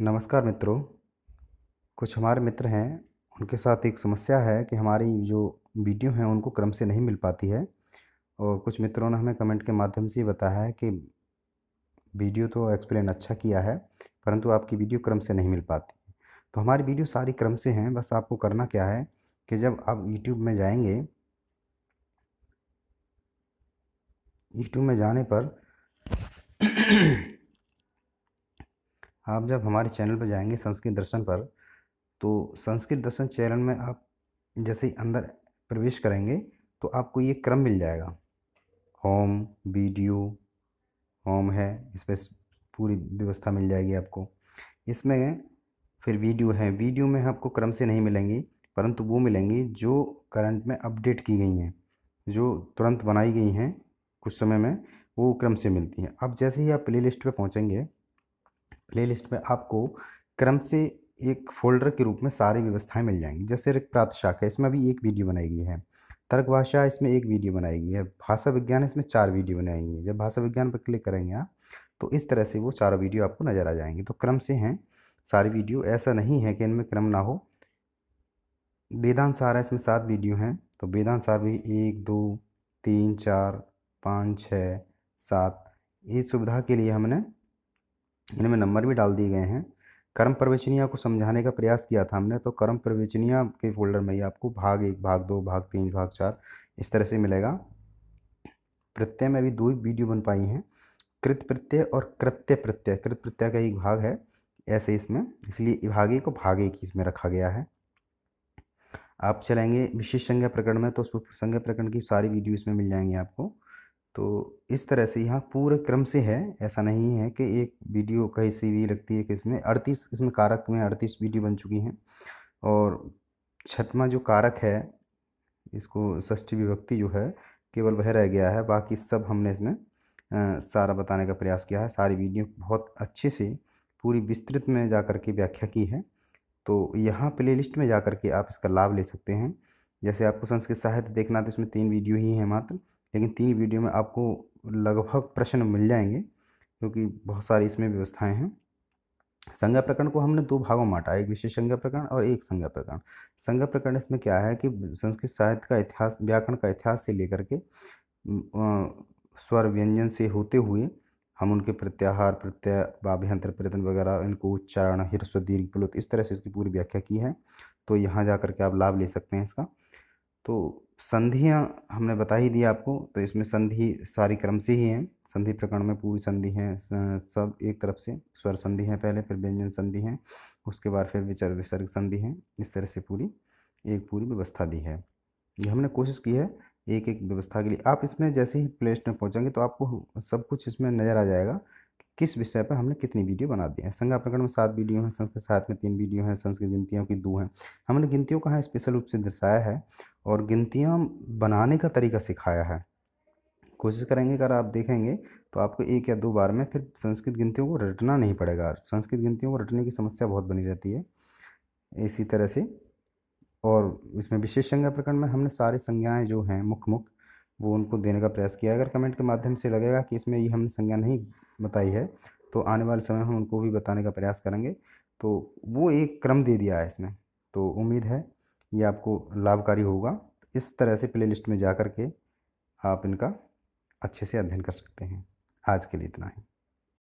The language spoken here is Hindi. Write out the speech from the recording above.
नमस्कार मित्रों कुछ हमारे मित्र हैं उनके साथ एक समस्या है कि हमारी जो वीडियो हैं उनको क्रम से नहीं मिल पाती है और कुछ मित्रों ने हमें कमेंट के माध्यम से बताया है कि वीडियो तो एक्सप्लेन अच्छा किया है परंतु आपकी वीडियो क्रम से नहीं मिल पाती तो हमारी वीडियो सारी क्रम से हैं बस आपको करना क्या है कि जब आप यूट्यूब में जाएंगे यूट्यूब में जाने पर आप जब हमारे चैनल पर जाएंगे संस्कृत दर्शन पर तो संस्कृत दर्शन चैनल में आप जैसे ही अंदर प्रवेश करेंगे तो आपको ये क्रम मिल जाएगा होम वीडियो होम है इस पर पूरी व्यवस्था मिल जाएगी आपको इसमें फिर वीडियो है वीडियो में आपको क्रम से नहीं मिलेंगी परंतु वो मिलेंगी जो करंट में अपडेट की गई हैं जो तुरंत बनाई गई हैं कुछ समय में वो क्रम से मिलती हैं अब जैसे ही आप प्ले लिस्ट पर पहुँचेंगे प्लेलिस्ट में आपको क्रम से एक फोल्डर के रूप में सारी व्यवस्थाएं मिल जाएंगी जैसे रिक्त प्राप्त शाखा इसमें भी एक वीडियो बनाई गई है तर्क भाषा इसमें एक वीडियो बनाई गई है भाषा विज्ञान इसमें चार वीडियो बनाई गई है जब भाषा विज्ञान पर क्लिक करेंगे आप तो इस तरह से वो चार वीडियो आपको नज़र आ जाएंगे तो क्रम से हैं सारी वीडियो ऐसा नहीं है कि इनमें क्रम ना हो वेदांसार है इसमें सात वीडियो हैं तो वेदांसार भी एक दो तीन चार पाँच छः सात इस सुविधा के लिए हमने इनमें नंबर भी डाल दिए गए हैं कर्म प्रवेचनिया को समझाने का प्रयास किया था हमने तो कर्म प्रवेचनिया के फोल्डर में ही आपको भाग एक भाग दो भाग तीन भाग चार इस तरह से मिलेगा प्रत्यय में अभी दो ही वीडियो बन पाई हैं कृत प्रत्यय और कृत्य प्रत्यय कृत प्रत्यय का एक भाग है ऐसे इसमें इसलिए भागे को भाग एक इसमें रखा गया है आप चलेंगे विशेष संज्ञा प्रकरण में तो उस संज्ञा प्रकरण की सारी वीडियो इसमें मिल जाएंगे आपको तो इस तरह से यहाँ पूरे क्रम से है ऐसा नहीं है कि एक वीडियो कहीं सी भी लगती है कि इसमें अड़तीस इसमें कारक में अड़तीस वीडियो बन चुकी हैं और छठवा जो कारक है इसको षष्ठी विभक्ति जो है केवल वह रह गया है बाकी सब हमने इसमें आ, सारा बताने का प्रयास किया है सारी वीडियो बहुत अच्छे से पूरी विस्तृत में जा कर के व्याख्या की है तो यहाँ प्लेलिस्ट में जा कर के आप इसका लाभ ले सकते हैं जैसे आपको संस्कृत साहित्य देखना तो इसमें तीन वीडियो ही हैं मात्र लेकिन तीन वीडियो में आपको लगभग प्रश्न मिल जाएंगे क्योंकि बहुत सारी इसमें व्यवस्थाएं हैं संज्ञा प्रकरण को हमने दो भागों में बांटा एक विशेष संज्ञा प्रकरण और एक संज्ञा प्रकरण संज्ञा प्रकरण इसमें क्या है कि संस्कृत साहित्य का इतिहास व्याकरण का इतिहास से लेकर के स्वर व्यंजन से होते हुए हम उनके प्रत्याहार प्रत्यय वाभ्यंतर प्रयत्न वगैरह इनको उच्चारण हृस्व दीर्घ प्लुत इस तरह से इसकी पूरी व्याख्या की है तो यहाँ जा करके आप लाभ ले सकते हैं इसका तो संधियाँ हमने बता ही दिया आपको तो इसमें संधि सारी क्रम से ही हैं संधि प्रकरण में पूरी संधि हैं सब एक तरफ से स्वर संधि हैं पहले फिर व्यंजन संधि हैं उसके बाद फिर विचर विसर्ग संधि हैं इस तरह से पूरी एक पूरी व्यवस्था दी है ये हमने कोशिश की है एक एक व्यवस्था के लिए आप इसमें जैसे ही प्ले में पहुँचेंगे तो आपको सब कुछ इसमें नज़र आ जाएगा कि किस विषय पर हमने कितनी वीडियो बना दी है संज्ञा प्रकरण में सात वीडियो हैं संस्कृत सात में तीन वीडियो हैं संस्कृत गिनतियों की दो हैं हमने गिनतियों का यहाँ स्पेशल रूप से दर्शाया है और गिनतियाँ बनाने का तरीका सिखाया है कोशिश करेंगे अगर आप देखेंगे तो आपको एक या दो बार में फिर संस्कृत गिनतियों को रटना नहीं पड़ेगा संस्कृत गिनतियों को रटने की समस्या बहुत बनी रहती है इसी तरह से और इसमें विशेष संज्ञा प्रकरण में हमने सारी संज्ञाएँ जो हैं मुख्य मुख्य वो उनको देने का प्रयास किया अगर कमेंट के माध्यम से लगेगा कि इसमें ये हमने संज्ञा नहीं बताई है तो आने वाले समय हम उनको भी बताने का प्रयास करेंगे तो वो एक क्रम दे दिया है इसमें तो उम्मीद है ये आपको लाभकारी होगा इस तरह से प्ले लिस्ट में जा कर के आप इनका अच्छे से अध्ययन कर सकते हैं आज के लिए इतना ही